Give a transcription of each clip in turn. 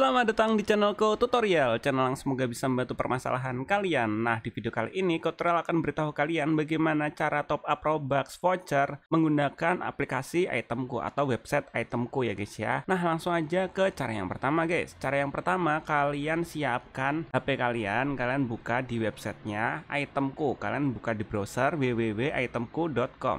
Selamat datang di channel Ko tutorial, channel yang semoga bisa membantu permasalahan kalian. Nah, di video kali ini, Kotrel akan beritahu kalian bagaimana cara top up Robux voucher menggunakan aplikasi itemku atau website itemku ya guys ya. Nah, langsung aja ke cara yang pertama guys. Cara yang pertama, kalian siapkan HP kalian, kalian buka di websitenya itemku, kalian buka di browser www.itemku.com.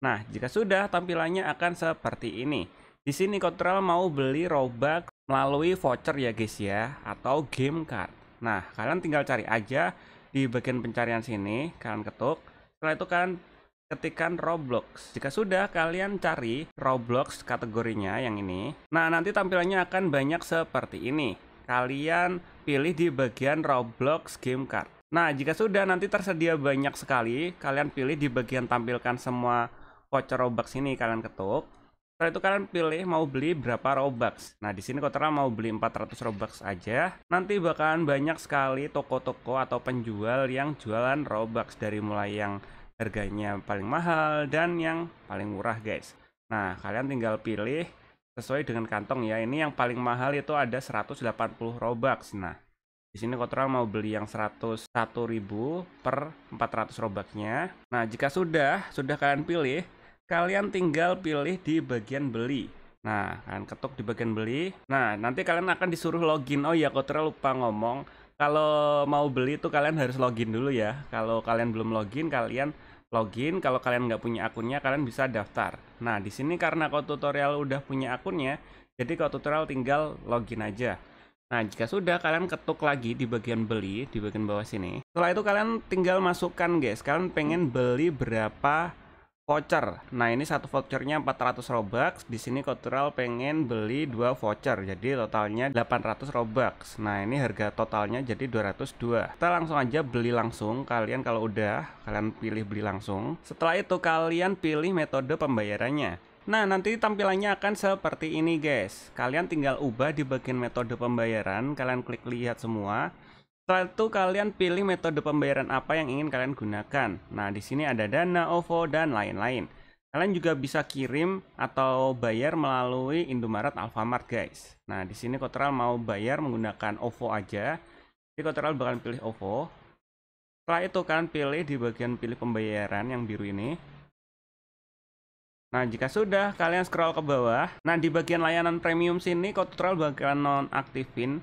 Nah, jika sudah, tampilannya akan seperti ini. Di sini Kotrel mau beli Robux melalui voucher ya guys ya atau game card nah kalian tinggal cari aja di bagian pencarian sini kalian ketuk setelah itu kalian ketikan Roblox. Jika sudah, kalian cari Roblox kategorinya yang ini. Nah, nanti tampilannya akan banyak seperti ini. Kalian pilih di bagian Roblox Game Card. Nah, jika sudah, nanti tersedia banyak sekali. Kalian pilih di bagian tampilkan semua voucher Robux ini, kalian ketuk. Setelah itu kalian pilih mau beli berapa Robux. Nah, di sini kotoran mau beli 400 Robux aja. Nanti bakalan banyak sekali toko-toko atau penjual yang jualan Robux dari mulai yang harganya paling mahal dan yang paling murah, guys. Nah, kalian tinggal pilih sesuai dengan kantong ya. Ini yang paling mahal itu ada 180 Robux. Nah, di sini kotoran mau beli yang 101.000 per 400 Robuxnya. Nah, jika sudah, sudah kalian pilih, kalian tinggal pilih di bagian beli. Nah, kalian ketuk di bagian beli. Nah, nanti kalian akan disuruh login. Oh iya, Kotra lupa ngomong. Kalau mau beli itu kalian harus login dulu ya. Kalau kalian belum login, kalian login. Kalau kalian nggak punya akunnya, kalian bisa daftar. Nah, di sini karena kau tutorial udah punya akunnya, jadi kau tutorial tinggal login aja. Nah, jika sudah, kalian ketuk lagi di bagian beli, di bagian bawah sini. Setelah itu, kalian tinggal masukkan, guys. Kalian pengen beli berapa voucher. Nah, ini satu vouchernya 400 Robux. Di sini Kotural pengen beli dua voucher. Jadi totalnya 800 Robux. Nah, ini harga totalnya jadi 202. Kita langsung aja beli langsung. Kalian kalau udah, kalian pilih beli langsung. Setelah itu kalian pilih metode pembayarannya. Nah, nanti tampilannya akan seperti ini, guys. Kalian tinggal ubah di bagian metode pembayaran, kalian klik lihat semua. Setelah itu kalian pilih metode pembayaran apa yang ingin kalian gunakan. Nah, di sini ada Dana, OVO, dan lain-lain. Kalian juga bisa kirim atau bayar melalui Indomaret Alfamart, guys. Nah, di sini Kotoral mau bayar menggunakan OVO aja. Jadi Kotoral bakal pilih OVO. Setelah itu kalian pilih di bagian pilih pembayaran yang biru ini. Nah, jika sudah, kalian scroll ke bawah. Nah, di bagian layanan premium sini, Kotoral bakalan nonaktifin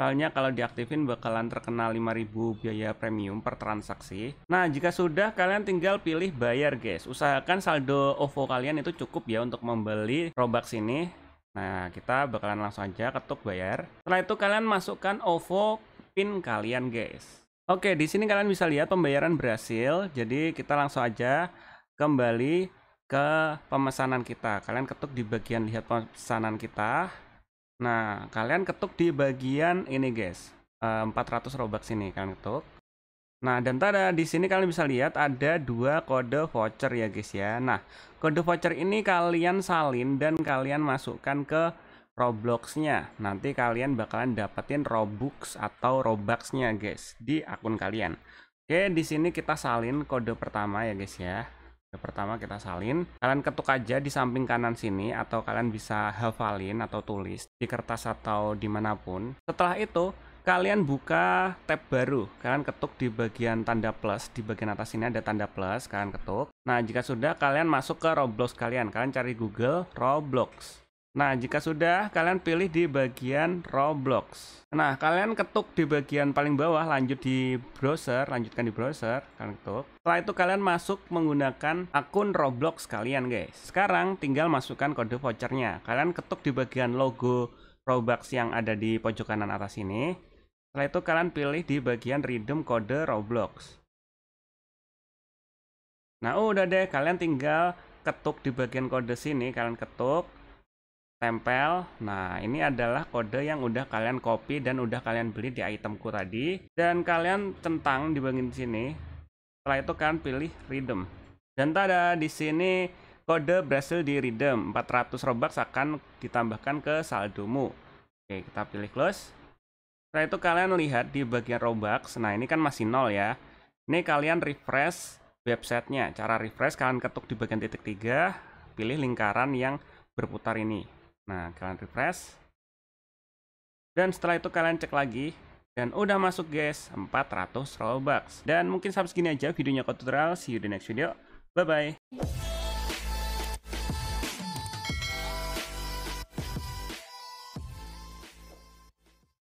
Soalnya kalau diaktifin bakalan terkena 5000 biaya premium per transaksi. Nah, jika sudah kalian tinggal pilih bayar guys. Usahakan saldo OVO kalian itu cukup ya untuk membeli Robux ini. Nah, kita bakalan langsung aja ketuk bayar. Setelah itu kalian masukkan OVO PIN kalian guys. Oke, di sini kalian bisa lihat pembayaran berhasil. Jadi kita langsung aja kembali ke pemesanan kita. Kalian ketuk di bagian lihat pemesanan kita. Nah, kalian ketuk di bagian ini guys, 400 eh, Robux ini kalian ketuk. Nah, dan tada eh, di sini kalian bisa lihat ada dua kode voucher ya guys ya. Nah, kode voucher ini kalian salin dan kalian masukkan ke Robloxnya. Nanti kalian bakalan dapetin Robux atau Robuxnya guys di akun kalian. Oke, di sini kita salin kode pertama ya guys ya. Pertama kita salin, kalian ketuk aja di samping kanan sini atau kalian bisa hafalin atau tulis di kertas atau dimanapun. Setelah itu kalian buka tab baru, kalian ketuk di bagian tanda plus, di bagian atas ini ada tanda plus, kalian ketuk. Nah jika sudah kalian masuk ke Roblox kalian, kalian cari Google Roblox. Nah, jika sudah, kalian pilih di bagian Roblox. Nah, kalian ketuk di bagian paling bawah, lanjut di browser, lanjutkan di browser, kalian ketuk. Setelah itu kalian masuk menggunakan akun Roblox kalian, guys. Sekarang tinggal masukkan kode vouchernya. Kalian ketuk di bagian logo Robux yang ada di pojok kanan atas ini. Setelah itu kalian pilih di bagian redeem kode Roblox. Nah, udah deh, kalian tinggal ketuk di bagian kode sini, kalian ketuk tempel. Nah, ini adalah kode yang udah kalian copy dan udah kalian beli di itemku tadi. Dan kalian centang di bagian sini. Setelah itu kalian pilih Redeem. Dan tada, di sini kode berhasil di Redeem. 400 Robux akan ditambahkan ke saldomu. Oke, kita pilih Close. Setelah itu kalian lihat di bagian Robux. Nah, ini kan masih nol ya. Ini kalian refresh websitenya. Cara refresh kalian ketuk di bagian titik tiga, pilih lingkaran yang berputar ini. Nah, kalian refresh. Dan setelah itu kalian cek lagi. Dan udah masuk guys, 400 Robux. Dan mungkin sampai segini aja videonya tutorial. See you the next video. Bye-bye.